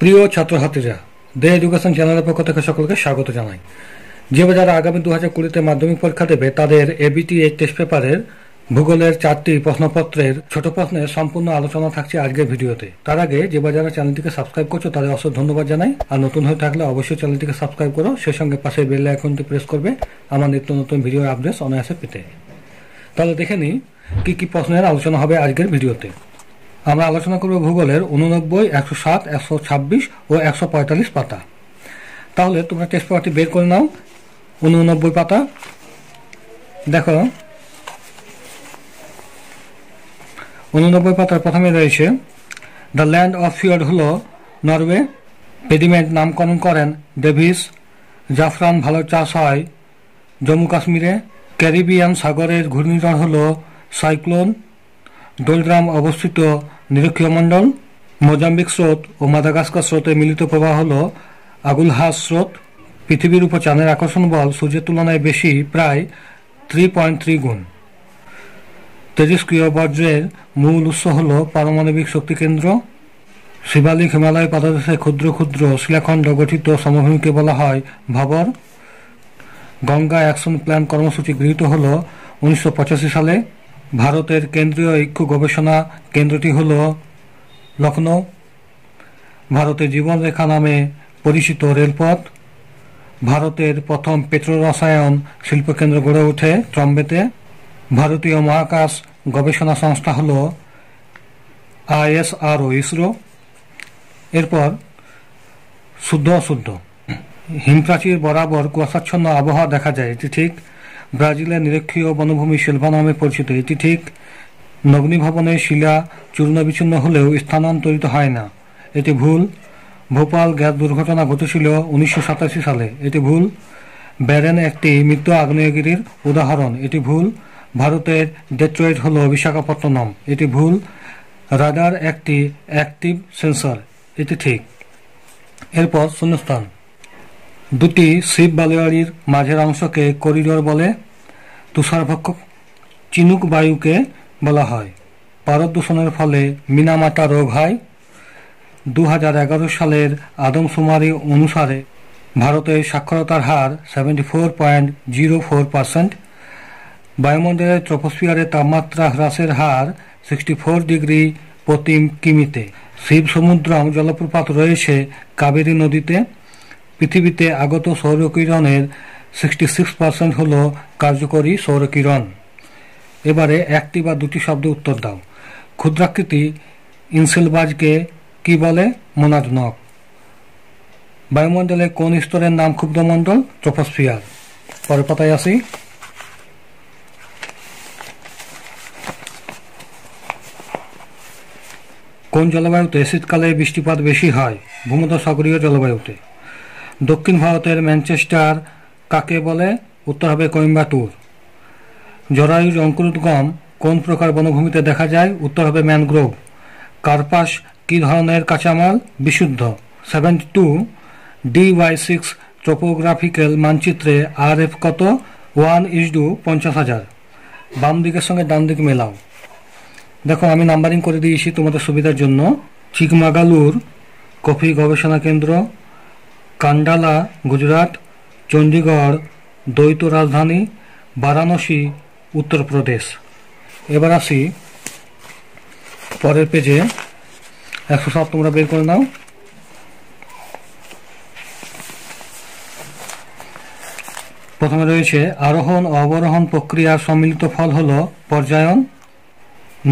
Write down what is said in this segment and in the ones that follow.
প্রিয় ছাত্রছাত্রীরা দে এডুকেশন চ্যানেলের পক্ষ থেকে সকলকে স্বাগত জানাই যে যারা আগামী দু হাজার কুড়িতে মাধ্যমিক পরীক্ষা দেবে তাদের এবিটি এই টেস্ট পেপারের ভূগোলের চারটি প্রশ্নপত্রের ছোট প্রশ্নের সম্পূর্ণ আলোচনা থাকছে আজকের ভিডিওতে তার আগে যে যারা চ্যানেলটিকে সাবস্ক্রাইব করছো তাদের অসংখ্য ধন্যবাদ জানাই আর নতুন হয়ে থাকলে অবশ্যই চ্যানেলটিকে সাবস্ক্রাইব করো সেই সঙ্গে পাশে বেল আইকনটি প্রেস করবে আমার নিত্য নতুন ভিডিও আপডেটস অনায়াসে পেতে তাহলে দেখে নিই কী কী প্রশ্নের আলোচনা হবে আজকের ভিডিওতে আমরা আলোচনা করব ভূগোলের উননব্বই একশো সাত একশো ছাব্বিশ ও একশো পঁয়তাল্লিশ পাতা তাহলে তোমরা টেস্ট পেপারটি বের করে নাও উননব্বই পাতা দেখো উননব্বই পাতার প্রথমে রয়েছে দ্য ল্যান্ড অফ ফিওর্ড হল নরওয়ে পেডিমেন্ট নামকরণ করেন ডেভিস জাফরান ভালো চাষ হয় জম্মু কাশ্মীরে ক্যারিবিয়ান সাগরের ঘূর্ণিঝড় হল সাইক্লোন দোলগ্রাম অবস্থিত নিরক্ষীয় মণ্ডল মোজাম্বিক স্রোত ও মাদাগাস্কার স্রোতে মিলিত প্রবাহ হল আগুলহাস স্রোত পৃথিবীর উপর চাঁদের আকর্ষণ বল সূর্যের তুলনায় বেশি প্রায় থ্রি পয়েন্ট থ্রি গুণ তেজস্ক্রিয় বর্জ্যের মূল উৎস হল পারমাণবিক শক্তি কেন্দ্র শিবালিক হিমালয় পাদদেশে ক্ষুদ্র ক্ষুদ্র শিলাখণ্ড গঠিত সমভূমিকে বলা হয় ভাবর গঙ্গা অ্যাকশন প্ল্যান কর্মসূচি গৃহীত হল উনিশশো সালে ভারতের কেন্দ্রীয় ঐক্য গবেষণা কেন্দ্রটি হল লখনৌ ভারতের জীবনরেখা নামে পরিচিত রেলপথ ভারতের প্রথম পেট্রোরসায়ন শিল্পকেন্দ্র গড়ে ওঠে ট্রম্বেতে ভারতীয় মহাকাশ গবেষণা সংস্থা হল আইএসআরও ইসরো এরপর শুদ্ধ অশুদ্ধ হিমপ্রাচীর বরাবর কুয়াশাচ্ছন্ন আবহাওয়া দেখা যায় এটি ঠিক ব্রাজিলের নিরক্ষীয় বনভূমি শিল্পা নামে পরিচিত এটি ঠিক ভবনের শিলা চূর্ণবিচ্ছিন্ন হলেও স্থানান্তরিত হয় না এটি ভুল ভোপাল গ্যাস দুর্ঘটনা ঘটেছিল উনিশশো সালে এটি ভুল ব্যারেন একটি মৃত্যু আগ্নেয়গিরির উদাহরণ এটি ভুল ভারতের ডেট্রয়েট হল বিশাখাপত্তনম এটি ভুল রাডার একটি অ্যাক্টিভ সেন্সর এটি ঠিক এরপর শূন্যস্থান দুটি শিব বালিয়ালির মাঝের অংশকে করিডোর বলে তুষারভক্ষ চিনুক বায়ুকে বলা হয় পারদ দূষণের ফলে মিনামাটা রোগ হয় দু সালের আদমশুমারি অনুসারে ভারতের সাক্ষরতার হার seventy four point zero four percent বায়ুমণ্ডলের ট্রপোস্ফিয়ারের তাপমাত্রা হ্রাসের হার সিক্সটি ফোর ডিগ্রি প্রতি কিমিতে শিব সমুদ্রম জলপ্রপাত রয়েছে কাবেরী নদীতে পৃথিবীতে আগত সৌরকিরণের সিক্সটি সিক্স পার্সেন্ট হল কার্যকরী সৌরকিরণ এবারে একটি বা দুটি শব্দ উত্তর দাও ক্ষুদ্রাকৃতি ইনসেলবাজকে কি বলে মোনাজ নক বায়ুমণ্ডলে কোন স্তরের নাম ক্ষুব্ধমণ্ডল ট্রোপোস্ফিয়ার পরে পাতায় আসি কোন জলবায়ুতে শীতকালে বৃষ্টিপাত বেশি হয় ভূমধ্য সাগরীয় জলবায়ুতে দক্ষিণ ভারতের ম্যানচেস্টার কাকে বলে উত্তর হবে কোয়েম্বাটুর জরায়ুর অঙ্কুরোদ্গম কোন প্রকার বনভূমিতে দেখা যায় উত্তর হবে ম্যানগ্রোভ কার্পাস কি ধরনের কাঁচামাল বিশুদ্ধ seventy two D Y six topographical মানচিত্রে আর এফ কত ওয়ান ইস ডু পঞ্চাশ হাজার বাম দিকের সঙ্গে ডান দিক মেলাও দেখো আমি নাম্বারিং করে দিয়েছি তোমাদের সুবিধার জন্য চিকমাগালুর কফি গবেষণা কেন্দ্র কান্ডালা গুজরাট চণ্ডীগড় দ্বৈত রাজধানী বারাণসী উত্তরপ্রদেশ এবার আসি পরের পেজে একশো সাত তোমরা বের করে নাও প্রথমে রয়েছে আরোহণ অবরোহণ প্রক্রিয়ার সম্মিলিত ফল হল পর্যায়ন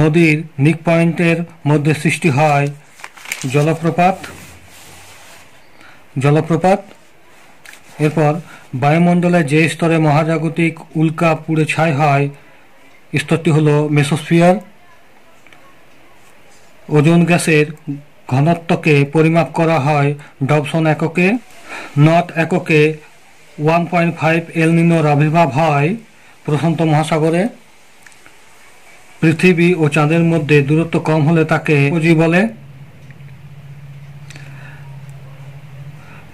নদীর নিক পয়েন্টের মধ্যে সৃষ্টি হয় জলপ্রপাত জলপ্রপাত এরপর বায়ুমণ্ডলে যে স্তরে মহাজাগতিক উল্কা পুড়ে ছাই হয় স্তরটি হল মেসোস্ফিয়ার ওজন গ্যাসের ঘনত্বকে পরিমাপ করা হয় ডবসন এককে নট এককে ওয়ান পয়েন্ট ফাইভ এলনিনোর আবির্ভাব হয় প্রশান্ত মহাসাগরে পৃথিবী ও চাঁদের মধ্যে দূরত্ব কম হলে তাকে পুঁজি বলে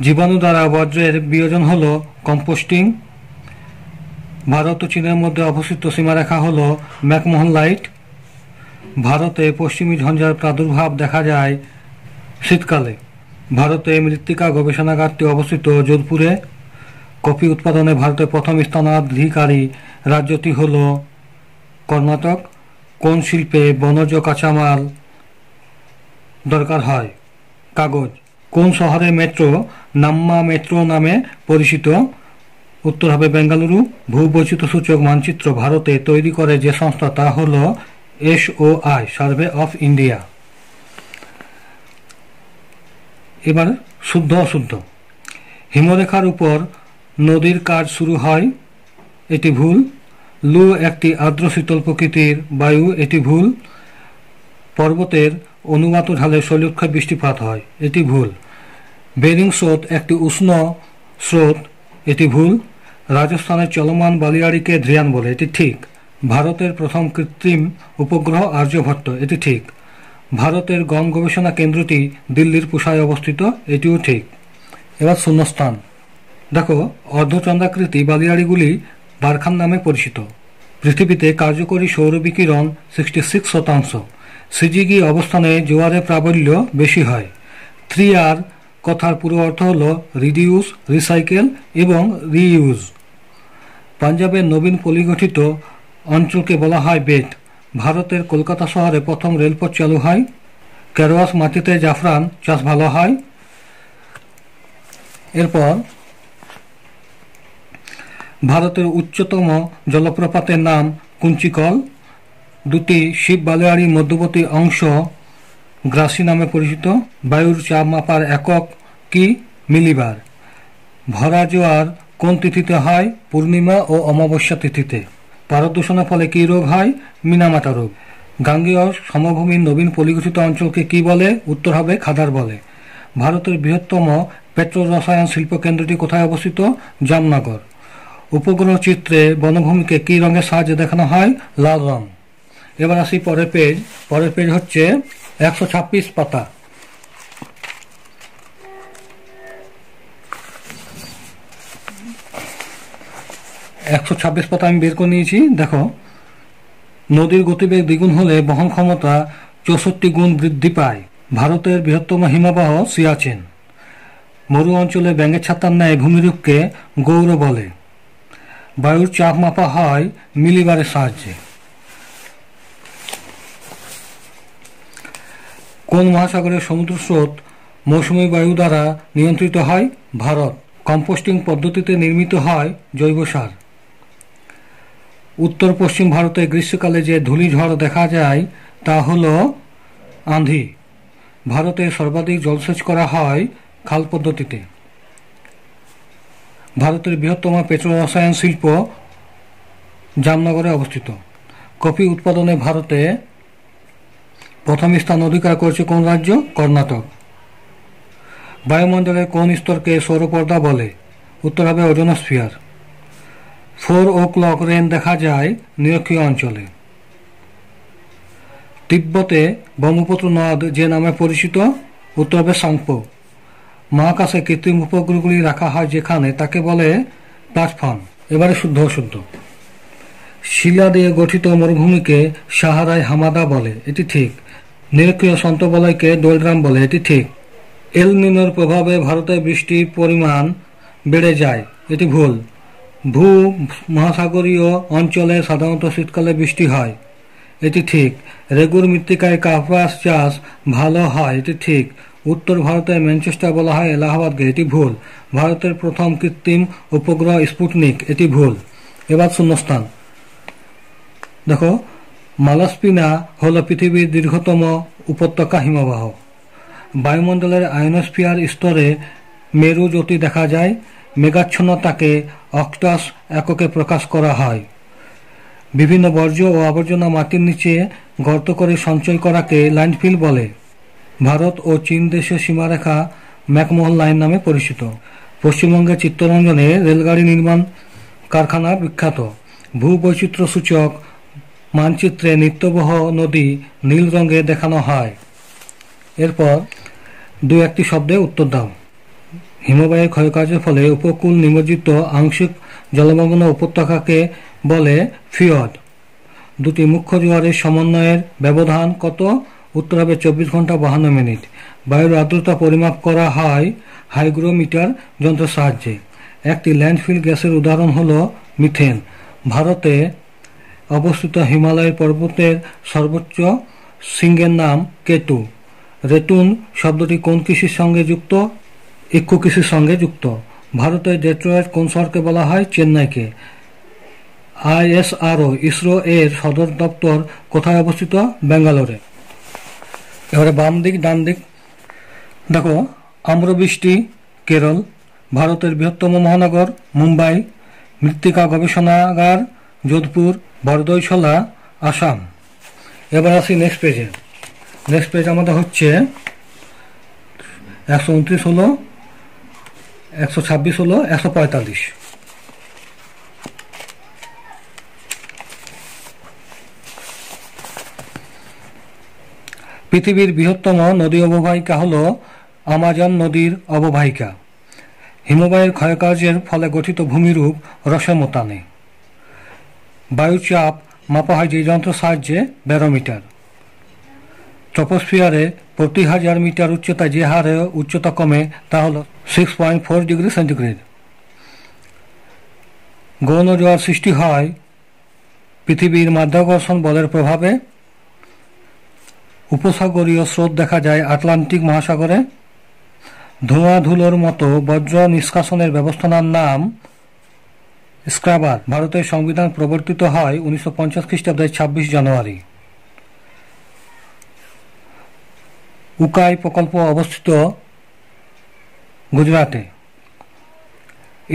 জীবাণু দ্বারা বর্জ্যের বিয়োজন হল কম্পোস্টিং ভারত ও চীনের মধ্যে অবস্থিত সীমারেখা হল ম্যাকমোহন লাইট ভারতে পশ্চিমী ঝঞ্ঝার প্রাদুর্ভাব দেখা যায় শীতকালে ভারতে মৃত্তিকা গবেষণাগারটি অবস্থিত যোধপুরে কফি উৎপাদনে ভারতের প্রথম স্থানাধিকারী রাজ্যটি হল কর্ণাটক কোন শিল্পে বনজ কাঁচামাল দরকার হয় কাগজ কোন শহরে মেট্রো নাম্মা মেট্রো নামে পরিচিত উত্তর হবে বেঙ্গালুরু ভূবৈচিত্র সূচক মানচিত্র ভারতে তৈরি করে যে সংস্থা তা হল এসওআই সার্ভে অফ ইন্ডিয়া এবার শুদ্ধ অশুদ্ধ হিমরেখার উপর নদীর কাজ শুরু হয় এটি ভুল লু একটি আর্দ্র শীতল প্রকৃতির বায়ু এটি ভুল পর্বতের অনুমাত ঢালে শৈলক্ষা বৃষ্টিপাত হয় এটি ভুল বেদিং স্রোত একটি উষ্ণ স্রোত এটি ভুল রাজস্থানের চলমান বালিয়াড়িকে ধ্রিয়ান বলে এটি ঠিক ভারতের প্রথম কৃত্রিম উপগ্রহ আর্যভট্ট এটি ঠিক ভারতের গণ গবেষণা কেন্দ্রটি দিল্লির পুষায় অবস্থিত এটিও ঠিক এবার শূন্যস্থান দেখো অর্ধচন্দ্রাকৃতি বালিয়াড়িগুলি বারখান নামে পরিচিত পৃথিবীতে কার্যকরী সৌর বিকিরণ সিক্সটি সিক্স শতাংশ সিজিগি অবস্থানে জোয়ারে প্রাবল্য বেশি হয় থ্রি আর কথার পুরো অর্থ হল রিডিউস রিসাইকেল এবং রিইউজ পাঞ্জাবের নবীন পরিগঠিত অঞ্চলকে বলা হয় বেট ভারতের কলকাতা শহরে প্রথম রেলপথ চালু হয় ক্যারোয়াস মাটিতে জাফরান চাষ ভালো হয় এরপর ভারতের উচ্চতম জলপ্রপাতের নাম কুঞ্চিকল দুটি শিব বালিয়াড়ি মধ্যবর্তী অংশ গ্রাসি নামে পরিচিত বায়ুর চাপ মাপার একক কি মিলিবার ভরা জোয়ার কোন তিথিতে হয় পূর্ণিমা ও অমাবস্যা তিথিতে পারদূষণের ফলে কী রোগ হয় মিনামাতা রোগ গাঙ্গেয় সমভূমির নবীন পরিগঠিত অঞ্চলকে কি বলে উত্তর হবে খাদার বলে ভারতের বৃহত্তম পেট্রো রসায়ন শিল্প কেন্দ্রটি কোথায় অবস্থিত জামনগর উপগ্রহ চিত্রে বনভূমিকে কী রঙের সাহায্যে দেখানো হয় লাল রং এবার আসি পরের পেজ পরের পেজ হচ্ছে একশো ছাব্বিশ পাতা একশো ছাব্বিশ পাতা আমি বের করে নিয়েছি দেখো নদীর গতিবেগ দ্বিগুণ হলে বহন ক্ষমতা চৌষট্টি গুণ বৃদ্ধি পায় ভারতের বৃহত্তম হিমাবাহ সিয়াচেন মরু অঞ্চলে ব্যাঙের ছাতার ন্যায় ভূমিরূপকে গৌর বলে বায়ুর চাপ মাপা হয় মিলিবারের সাহায্যে কোন মহাসাগরের সমুদ্র স্রোত মৌসুমী বায়ু দ্বারা নিয়ন্ত্রিত হয় ভারত কম্পোস্টিং পদ্ধতিতে নির্মিত হয় জৈব সার উত্তর পশ্চিম ভারতে গ্রীষ্মকালে যে ধূলিঝড় দেখা যায় তা হল আঁধি ভারতে সর্বাধিক জলসেচ করা হয় খাল পদ্ধতিতে ভারতের বৃহত্তম রসায়ন শিল্প জামনগরে অবস্থিত কফি উৎপাদনে ভারতে প্রথম স্থান অধিকার করেছে কোন রাজ্য কর্ণাটক বায়ুমণ্ডলের কোন স্তরকে সৌরপর্দা বলে উত্তর হবে ozonosphere four o'clock rain দেখা যায় নিরক্ষীয় অঞ্চলে তিব্বতে ব্রহ্মপুত্র নদ যে নামে পরিচিত উত্তর হবে সাংপো মহাকাশে কৃত্রিম উপগ্রহগুলি রাখা হয় যেখানে তাকে বলে প্ল্যাটফর্ম এবারে শুদ্ধ অশুদ্ধ শিলা দিয়ে গঠিত মরুভূমিকে সাহারায় হামাদা বলে এটি ঠিক নিরক্ষীয় সন্তবলয়কে দোলড্রাম বলে এটি ঠিক এল নিনোর প্রভাবে ভারতে বৃষ্টির পরিমাণ বেড়ে যায় এটি ভুল ভূ মহাসাগরীয় অঞ্চলে সাধারণত শীতকালে বৃষ্টি হয় এটি ঠিক রেগুর মৃত্তিকায় কাপাস চাষ ভালো হয় এটি ঠিক উত্তর ভারতে ম্যানচেস্টার বলা হয় এলাহাবাদকে এটি ভুল ভারতের প্রথম কৃত্রিম উপগ্রহ স্পুটনিক এটি ভুল এবার শূন্যস্থান দেখো মালাসপিনা হল পৃথিবীর দীর্ঘতম উপত্যকা হিমবাহ বায়ুমণ্ডলের আয়নোস্ফিয়ার স্তরে মেরু জ্যোতি দেখা যায় মেঘাচ্ছন্নতাকে অক্টাস এককে প্রকাশ করা হয় বিভিন্ন বর্জ্য ও আবর্জনা মাটির নিচে গর্ত করে সঞ্চয় করাকে ল্যান্ডফিল বলে ভারত ও চীন দেশের সীমারেখা ম্যাকমহল লাইন নামে পরিচিত পশ্চিমবঙ্গের চিত্তরঞ্জনে রেলগাড়ি নির্মাণ কারখানা বিখ্যাত ভূবৈচিত্র্য সূচক মানচিত্রে নিত্যবহ নদী নীল রঙে দেখানো হয় এরপর দু একটি শব্দে উত্তর দাও হিমবাহের ক্ষয়কার্যের ফলে উপকূল নিমজ্জিত আংশিক জলমগ্ন উপত্যকাকে বলে ফিয়ড দুটি মুখ্য জোয়ারের সমন্বয়ের ব্যবধান কত উত্তর হবে চব্বিশ ঘন্টা বাহান্ন মিনিট বায়ুর আর্দ্রতা পরিমাপ করা হয় হাইগ্রোমিটার যন্ত্রের সাহায্যে একটি ল্যান্ডফিল গ্যাসের উদাহরণ হল মিথেন ভারতে অবস্থিত হিমালয় পর্বতের সর্বোচ্চ শৃঙ্গের নাম কেতু রেতুন শব্দটি কোন কৃষির সঙ্গে যুক্ত ইক্ষু কৃষির সঙ্গে যুক্ত ভারতের ডেট্রয়েড কোন শহরকে বলা হয় চেন্নাইকে আইএসআরও ইসরো এর সদর দপ্তর কোথায় অবস্থিত ব্যাঙ্গালোরে এবারে বাম দিক ডান দিক দেখো আম্রবৃষ্টি কেরল ভারতের বৃহত্তম মহানগর মুম্বাই মৃত্তিকা গবেষণাগার যোধপুর বরদৈশলা আসাম এবার আসি নেক্সট পেজে নেক্সট পেজ আমাদের হচ্ছে একশো উনত্রিশ হলো একশো ছাব্বিশ হলো একশো পঁয়তাল্লিশ পৃথিবীর বৃহত্তম নদী অববাহিকা হল আমাজন নদীর অববাহিকা হিমবাহের ক্ষয়কার্যের ফলে গঠিত ভূমিরূপ রসমতানে বায়ুচাপ মাপা হয় যে যন্ত্রের সাহায্যে ব্যারোমিটার ট্রপোস্ফিয়ারে প্রতি হাজার মিটার উচ্চতা যে হারে উচ্চতা কমে তা হল six point four degree centigrade গৌণ জোয়ার সৃষ্টি হয় পৃথিবীর মাধ্যাকর্ষণ বলের প্রভাবে উপসাগরীয় স্রোত দেখা যায় আটলান্টিক মহাসাগরে ধোঁয়া ধুলোর মতো বজ্র নিষ্কাশনের ব্যবস্থানার নাম স্ক্রাবার ভারতের সংবিধান প্রবর্তিত হয় উনিশশো পঞ্চাশ খ্রিস্টাব্দের ছাব্বিশ জানুয়ারি উকাই প্রকল্প অবস্থিত গুজরাটে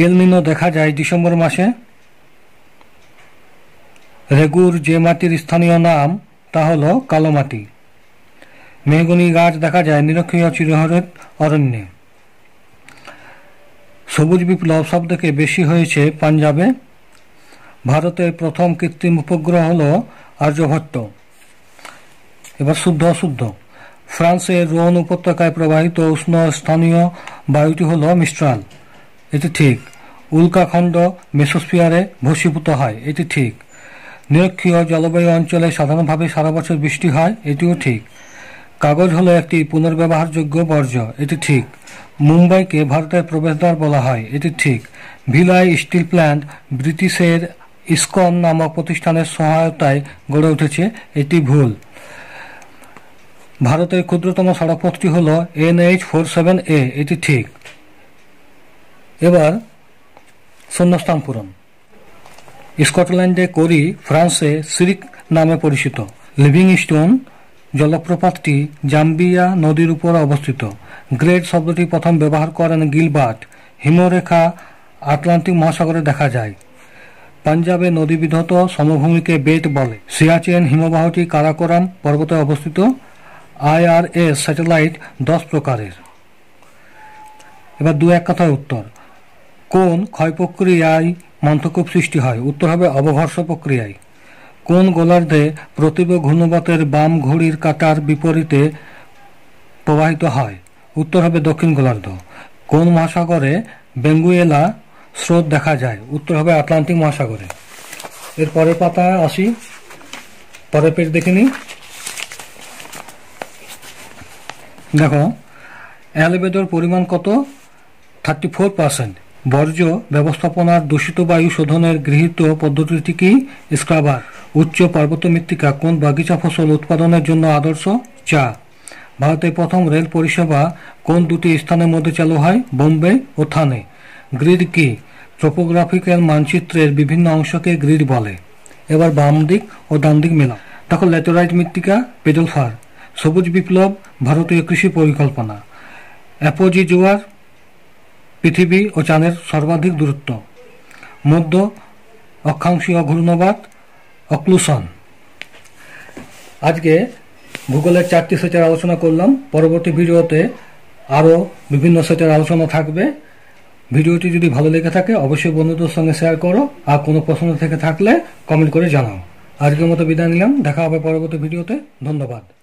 এলনিনো দেখা যায় ডিসেম্বর মাসে রেগুর যে মাটির স্থানীয় নাম তা হল কালো মাটি মেহগুনি গাছ দেখা যায় নিরক্ষীয় চিরহরের অরণ্যে সবুজ বিপ্লব সব থেকে বেশি হয়েছে পাঞ্জাবে ভারতের প্রথম কৃত্রিম উপগ্রহ হল আর্যভট্ট এবার শুদ্ধ অশুদ্ধ ফ্রান্সের রোন উপত্যকায় প্রবাহিত উষ্ণ স্থানীয় বায়ুটি হল মিস্ট্রাল এটি ঠিক উল্কাখণ্ড মেসোস্ফিয়ারে ভসীভূত হয় এটি ঠিক নিরক্ষীয় জলবায়ু অঞ্চলে সাধারণভাবে সারা বছর বৃষ্টি হয় এটিও ঠিক কাগজ হলো একটি পুনর্ব্যবহারযোগ্য বর্জ্য এটি ঠিক মুম্বাইকে ভারতের প্রবেশদ্বার বলা হয় এটি ঠিক ভিলাই স্টিল প্ল্যান্ট ব্রিটিশের ইসকন নামক প্রতিষ্ঠানের সহায়তায় গড়ে উঠেছে এটি ভুল ভারতের ক্ষুদ্রতম সড়কপথটি হল N H four seven A এটি ঠিক এবার শূন্যস্থান পূরণ স্কটল্যান্ডে করি ফ্রান্সে সিরিক নামে পরিচিত লিভিংস্টোন জলপ্রপাতটি জাম্বিয়া নদীর উপর অবস্থিত গ্রেট শব্দটি প্রথম ব্যবহার করেন গিলবার্ট হিমরেখা আটলান্টিক মহাসাগরে দেখা যায় পাঞ্জাবে নদীবিধত সমভূমিকে বেট বলে সিয়াচেন হিমবাহটি কারাকোরাম পর্বতে অবস্থিত আইআরএস স্যাটেলাইট দশ প্রকারের এবার দু এক কথায় উত্তর কোন ক্ষয় প্রক্রিয়ায় মন্থকূপ সৃষ্টি হয় উত্তর হবে অবঘর্ষ প্রক্রিয়ায় কোন গোলার্ধে প্রতিব ঘূর্ণবতের বাম ঘড়ির কাটার বিপরীতে প্রবাহিত হয় উত্তর হবে দক্ষিণ গোলার্ধ কোন মহাসাগরে বেঙ্গুয়েলা স্রোত দেখা যায় উত্তর হবে আটলান্টিক মহাসাগরে এর পরের পাতা আসি পরের পেজ দেখে নিই দেখো অ্যালোবেদর পরিমাণ কত থার্টি ফোর পার্সেন্ট বর্জ্য ব্যবস্থাপনার দূষিত বায়ু শোধনের গৃহীত পদ্ধতিটি কি স্ক্রাবার উচ্চ পার্বত্য মৃত্তিকা কোন বাগিচা ফসল উৎপাদনের জন্য আদর্শ চা ভারতের প্রথম রেল পরিষেবা কোন দুটি স্থানের মধ্যে চালু হয় বোম্বে ও থানে গ্রিড কি ট্রোপোগ্রাফিক্যাল মানচিত্রের বিভিন্ন অংশকে গ্রিড বলে এবার বাম দিক ও ডান দিক মেলা দেখো ল্যাটেরাইট মৃত্তিকা পেডলফার সবুজ বিপ্লব ভারতীয় কৃষি পরিকল্পনা অ্যাপোজি জোয়ার পৃথিবী ও চানের সর্বাধিক দূরত্ব মধ্য অক্ষাংশীয় ঘূর্ণবাদ অক্লুশন আজকে ভূগোলের চারটি সেটের আলোচনা করলাম পরবর্তী ভিডিওতে আরও বিভিন্ন সেটের আলোচনা থাকবে ভিডিওটি যদি ভালো লেগে থাকে অবশ্যই বন্ধুদের সঙ্গে শেয়ার করো আর কোনো প্রশ্ন থেকে থাকলে কমেন্ট করে জানাও আজকের মতো বিদায় নিলাম দেখা হবে পরবর্তী ভিডিওতে ধন্যবাদ